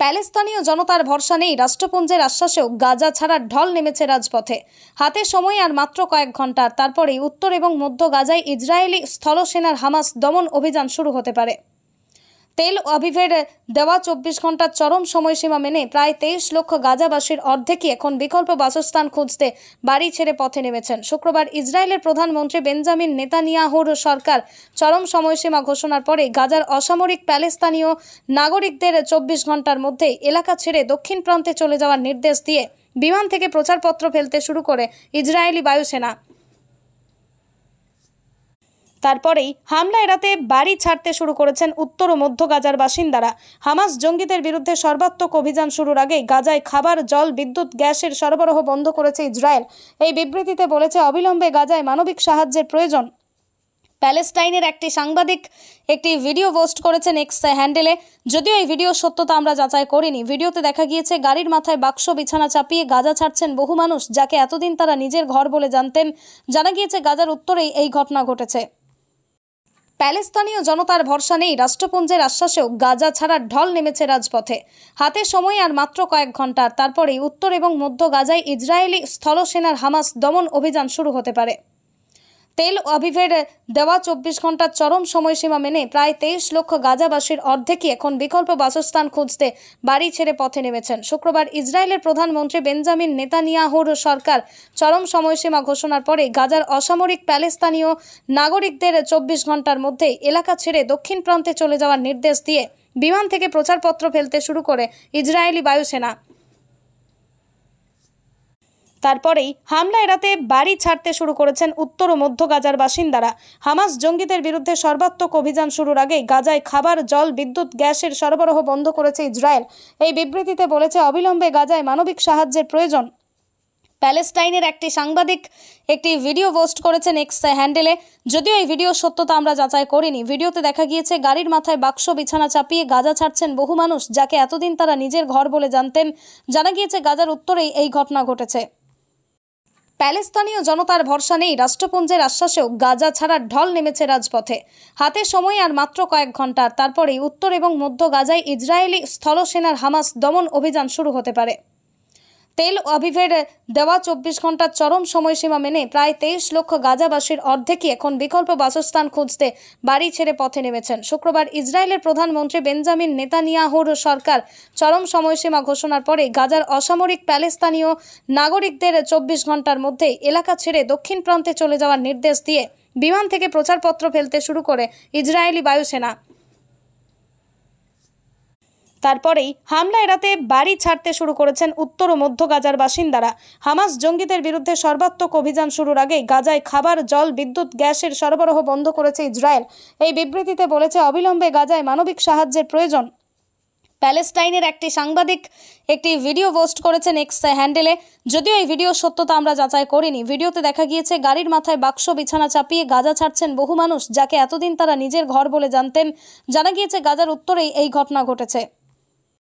প্যালেস্তানীয় জনতার ভরসা নেই রাষ্ট্রপুঞ্জের আশ্বাসেও গাজা ছাড়ার ঢল নেমেছে রাজপথে হাতে সময় আর মাত্র কয়েক ঘন্টা তারপরেই উত্তর এবং মধ্য গাজায় ইসরায়েলি স্থলসেনার হামাস দমন অভিযান শুরু হতে পারে তেল অভিভের দেওয়া চব্বিশ ঘন্টার চরম সময়সীমা মেনে প্রায় তেইশ লক্ষ গাজাবাসীর অর্ধেকই এখন বিকল্প বাসস্থান খুঁজতে বাড়ি ছেড়ে পথে নেমেছেন শুক্রবার ইসরায়েলের প্রধানমন্ত্রী বেঞ্জামিন নেতানিয়াহুর সরকার চরম সময়সীমা ঘোষণার পরে গাজার অসামরিক প্যালেস্তানীয় নাগরিকদের চব্বিশ ঘন্টার মধ্যেই এলাকা ছেড়ে দক্ষিণ প্রান্তে চলে যাওয়ার নির্দেশ দিয়ে বিমান থেকে প্রচারপত্র ফেলতে শুরু করে ইসরায়েলি বায়ুসেনা তারপরেই হামলা এড়াতে বাড়ি ছাড়তে শুরু করেছেন উত্তর ও মধ্য গাজার বাসিন্দারা হামাস জঙ্গিদের বিরুদ্ধে সর্বাত্মক অভিযান শুরুর আগেই গাজায় খাবার জল বিদ্যুৎ গ্যাসের সরবরাহ বন্ধ করেছে ইসরায়েল এই বিবৃতিতে বলেছে অবিলম্বে গাজায় মানবিক সাহায্যের প্রয়োজন প্যালেস্টাইনের একটি সাংবাদিক একটি ভিডিও পোস্ট করেছেন এক্স হ্যান্ডেলে যদিও এই ভিডিও সত্যতা আমরা যাচাই করিনি ভিডিওতে দেখা গিয়েছে গাড়ির মাথায় বাক্স বিছানা চাপিয়ে গাজা ছাড়ছেন বহু মানুষ যাকে এতদিন তারা নিজের ঘর বলে জানতেন জানা গিয়েছে গাজার উত্তরেই এই ঘটনা ঘটেছে প্যালেস্তানীয় জনতার ভরসা নেই রাষ্ট্রপুঞ্জের আশ্বাসেও গাজা ছাড়ার ঢল নেমেছে রাজপথে হাতে সময় আর মাত্র কয়েক ঘন্টা তারপরেই উত্তর এবং মধ্য গাজায় ইসরায়েলি স্থলসেনার হামাস দমন অভিযান শুরু হতে পারে তেল অভিভের দেওয়া চব্বিশ ঘন্টার চরম সময়সীমা মেনে প্রায় তেইশ লক্ষ গাজাবাসীর অর্ধেকই এখন বিকল্প বাসস্থান খুঁজতে বাড়ি ছেড়ে পথে নেমেছেন শুক্রবার ইসরায়েলের প্রধানমন্ত্রী বেঞ্জামিন নেতানিয়াহুর সরকার চরম সময়সীমা ঘোষণার পরে গাজার অসামরিক প্যালেস্তানীয় নাগরিকদের চব্বিশ ঘন্টার মধ্যেই এলাকা ছেড়ে দক্ষিণ প্রান্তে চলে যাওয়ার নির্দেশ দিয়ে বিমান থেকে প্রচারপত্র ফেলতে শুরু করে ইসরায়েলি বায়ুসেনা তারপরেই হামলা এড়াতে বাড়ি ছাড়তে শুরু করেছেন উত্তর ও মধ্য গাজার বাসিন্দারা হামাস জঙ্গিদের বিরুদ্ধে সর্বাত্মক অভিযান শুরুর আগেই গাজায় খাবার জল বিদ্যুৎ গ্যাসের সরবরাহ বন্ধ করেছে ইসরায়েল এই বিবৃতিতে বলেছে অবিলম্বে গাজায় মানবিক সাহায্যের প্রয়োজন প্যালেস্টাইনের একটি সাংবাদিক একটি ভিডিও পোস্ট করেছেন এক্স হ্যান্ডেলে যদিও এই ভিডিও সত্যতা আমরা যাচাই করিনি ভিডিওতে দেখা গিয়েছে গাড়ির মাথায় বাক্স বিছানা চাপিয়ে গাজা ছাড়ছেন বহু মানুষ যাকে এতদিন তারা নিজের ঘর বলে জানতেন জানা গিয়েছে গাজার উত্তরেই এই ঘটনা ঘটেছে প্যালেস্তানীয় জনতার ভরসা নেই রাষ্ট্রপুঞ্জের আশ্বাসেও গাজা ছাড়ার ঢল নেমেছে রাজপথে হাতে সময় আর মাত্র কয়েক ঘন্টা তারপরেই উত্তর এবং মধ্য গাজায় ইসরায়েলি স্থলসেনার হামাস দমন অভিযান শুরু হতে পারে তেল অভিভের দেওয়া চব্বিশ ঘন্টার চরম সময়সীমা মেনে প্রায় তেইশ লক্ষ গাজাবাসীর অর্ধেকই এখন বিকল্প বাসস্থান খুঁজতে বাড়ি ছেড়ে পথে নেমেছেন শুক্রবার ইসরায়েলের প্রধানমন্ত্রী বেঞ্জামিন নেতানিয়াহুর সরকার চরম সময়সীমা ঘোষণার পরে গাজার অসামরিক প্যালেস্তানীয় নাগরিকদের চব্বিশ ঘন্টার মধ্যেই এলাকা ছেড়ে দক্ষিণ প্রান্তে চলে যাওয়ার নির্দেশ দিয়ে বিমান থেকে প্রচারপত্র ফেলতে শুরু করে ইসরায়েলি বায়ুসেনা তারপরেই হামলা এড়াতে বাড়ি ছাড়তে শুরু করেছেন উত্তর ও মধ্য গাজার বাসিন্দারা হামাস জঙ্গিদের বিরুদ্ধে সর্বাত্মক অভিযান শুরুর আগে গাজায় খাবার জল বিদ্যুৎ গ্যাসের সরবরাহ বন্ধ করেছে ইসরায়েল এই বিবৃতিতে বলেছে অবিলম্বে গাজায় মানবিক সাহায্যের প্রয়োজন প্যালেস্টাইনের একটি সাংবাদিক একটি ভিডিও পোস্ট করেছেন এক্স হ্যান্ডেলে যদিও এই ভিডিও সত্যতা আমরা যাচাই করিনি ভিডিওতে দেখা গিয়েছে গাড়ির মাথায় বাক্স বিছানা চাপিয়ে গাজা ছাড়ছেন বহু মানুষ যাকে এতদিন তারা নিজের ঘর বলে জানতেন জানা গিয়েছে গাজার উত্তরেই এই ঘটনা ঘটেছে